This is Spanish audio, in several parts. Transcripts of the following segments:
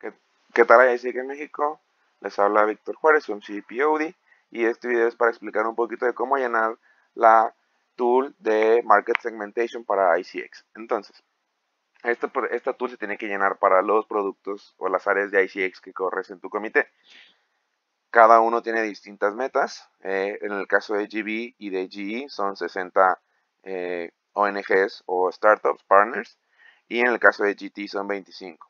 ¿Qué, tal? ICX en México. Les habla Víctor Juárez, un CPOD. Y este video es para explicar un poquito de cómo llenar la tool de Market Segmentation para ICX. Entonces, este, esta, tool se tiene que llenar para los productos o las áreas de ICX que corres en tu comité. Cada uno tiene distintas metas. Eh, en el caso de GB y de GE son 60 eh, ONGs o startups, partners. Y en el caso de GT son 25.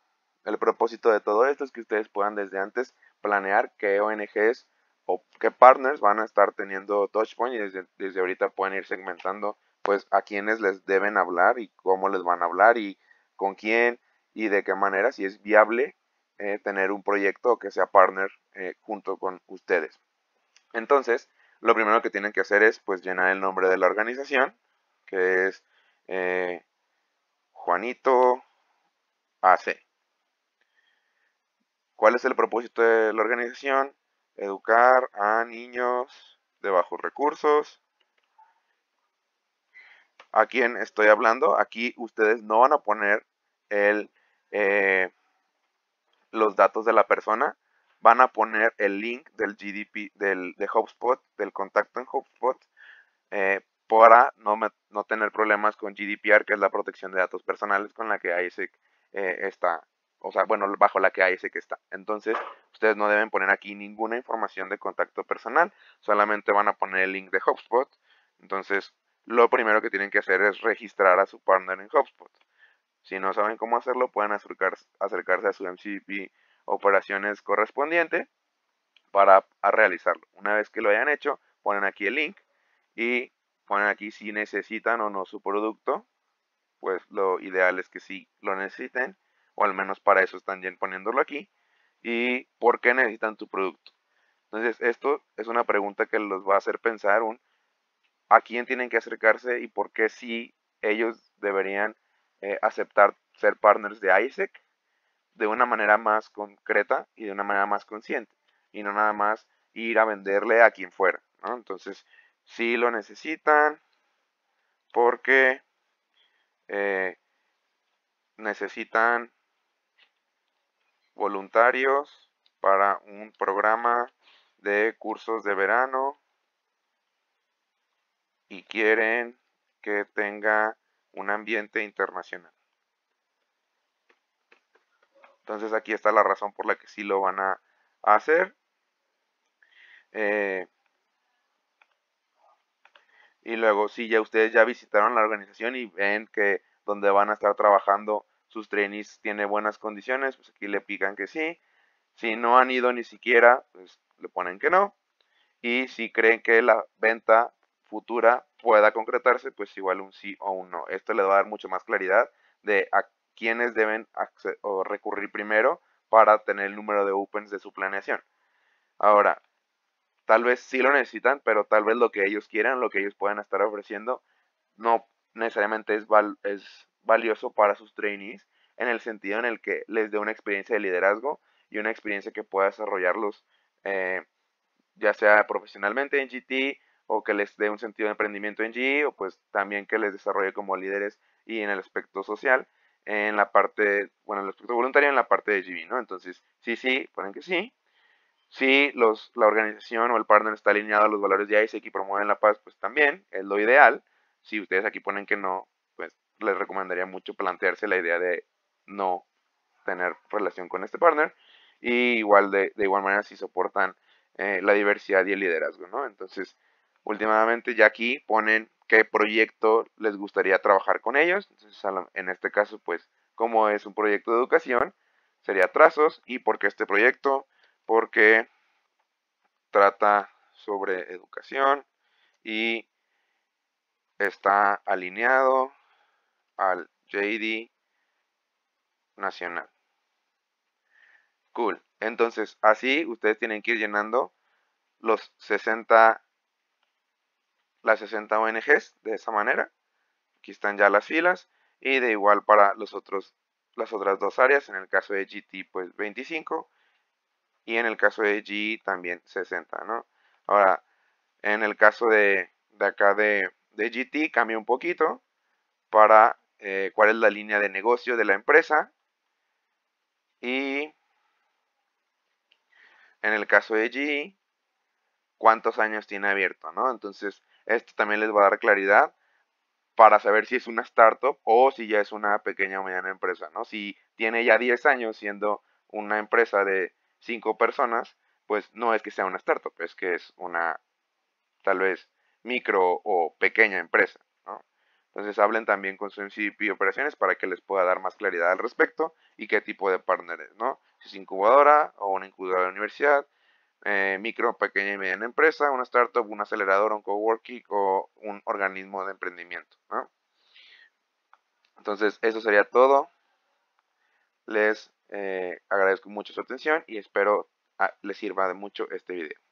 El propósito de todo esto es que ustedes puedan desde antes planear qué ONGs o qué partners van a estar teniendo Touchpoint y desde, ahorita pueden ir segmentando pues a quienes les deben hablar y cómo les van a hablar y con quién y de qué manera, si es viable eh, tener un proyecto que sea partner eh, junto con ustedes. Entonces, lo primero que tienen que hacer es pues llenar el nombre de la organización, que es eh, Juanito AC. ¿Cuál es el propósito de la organización? Educar a niños de bajos recursos. ¿A quién estoy hablando? Aquí ustedes no van a poner eh, los datos de la persona. Van a poner el link del GDP, del, de HubSpot, del contacto en HubSpot, eh, para no, tener problemas con GDPR, que es la protección de datos personales con la que ISEC eh, está o sea, bueno, bajo la que hay ese que está. Entonces, ustedes no deben poner aquí ninguna información de contacto personal, solamente van a poner el link de Hotspot. Entonces, lo primero que tienen que hacer es registrar a su partner en Hotspot. Si no saben cómo hacerlo, pueden acercarse, acercarse a su MCP operaciones correspondiente para realizarlo. Una vez que lo hayan hecho, ponen aquí el link y ponen aquí si necesitan o no su producto. Pues lo ideal es que sí lo necesiten o al menos para eso están poniéndolo aquí, y por qué necesitan tu producto. Entonces, esto es una pregunta que los va a hacer pensar un, a quién tienen que acercarse y por qué sí ellos deberían eh, aceptar ser partners de ISEC de una manera más concreta y de una manera más consciente y no nada más ir a venderle a quien fuera. Entonces, si lo necesitan porque eh, necesitan voluntarios para un programa de cursos de verano y quieren que tenga un ambiente internacional. Entonces aquí está la razón por la que sí lo van a hacer. Eh, y luego si ya ustedes ya visitaron la organización y ven que donde van a estar trabajando sus trainees tiene buenas condiciones, pues aquí le pican que sí. Si no han ido ni siquiera, pues le ponen que no. Y si creen que la venta futura pueda concretarse, pues igual un sí o un no. Esto le va a dar mucho más claridad de a quiénes deben o recurrir primero para tener el número de opens de su planeación. Ahora, tal vez sí lo necesitan, pero tal vez lo que ellos quieran, lo que ellos puedan estar ofreciendo, no necesariamente es, es valioso para sus trainees en el sentido en el que les dé una experiencia de liderazgo y una experiencia que pueda desarrollarlos eh, ya sea profesionalmente en GT o que les dé un sentido de emprendimiento en GI e, o pues también que les desarrolle como líderes y en el aspecto social en la parte, bueno, en el aspecto voluntario en la parte de GB, ¿no? Entonces, sí, sí, ponen que sí. Si los, la organización o el partner está alineado a los valores de ISEC y promueven la paz, pues también es lo ideal. Si ustedes aquí ponen que no, les recomendaría mucho plantearse la idea de no tener relación con este partner. Y igual de, igual manera si soportan eh, la diversidad y el liderazgo, Entonces, últimamente ya aquí ponen qué proyecto les gustaría trabajar con ellos. Entonces, en este caso, pues, como es un proyecto de educación, sería trazos y porque este proyecto, porque trata sobre educación y está alineado al JD nacional. Cool. Entonces, así ustedes tienen que ir llenando los 60 las 60 ONGs de esa manera. Aquí están ya las filas y de igual para los otros las otras dos áreas, en el caso de GT pues 25 y en el caso de G e también 60, ¿no? Ahora, en el caso de, de acá de, de GT cambia un poquito para eh, cuál es la línea de negocio de la empresa y en el caso de G e, cuántos años tiene abierto, ¿no? Entonces, esto también les va a dar claridad para saber si es una startup o si ya es una pequeña o mediana empresa, ¿no? Si tiene ya 10 años siendo una empresa de 5 personas, pues no es que sea una startup, es que es una tal vez micro o pequeña empresa. Entonces hablen también con su MCP operaciones para que les pueda dar más claridad al respecto y qué tipo de partner es, ¿no? Si es incubadora o una incubadora de universidad, eh, micro, pequeña y mediana empresa, una startup, un acelerador, un coworking o un organismo de emprendimiento, ¿no? Entonces, eso sería todo. Les eh, agradezco mucho su atención y espero ah, les sirva de mucho este video.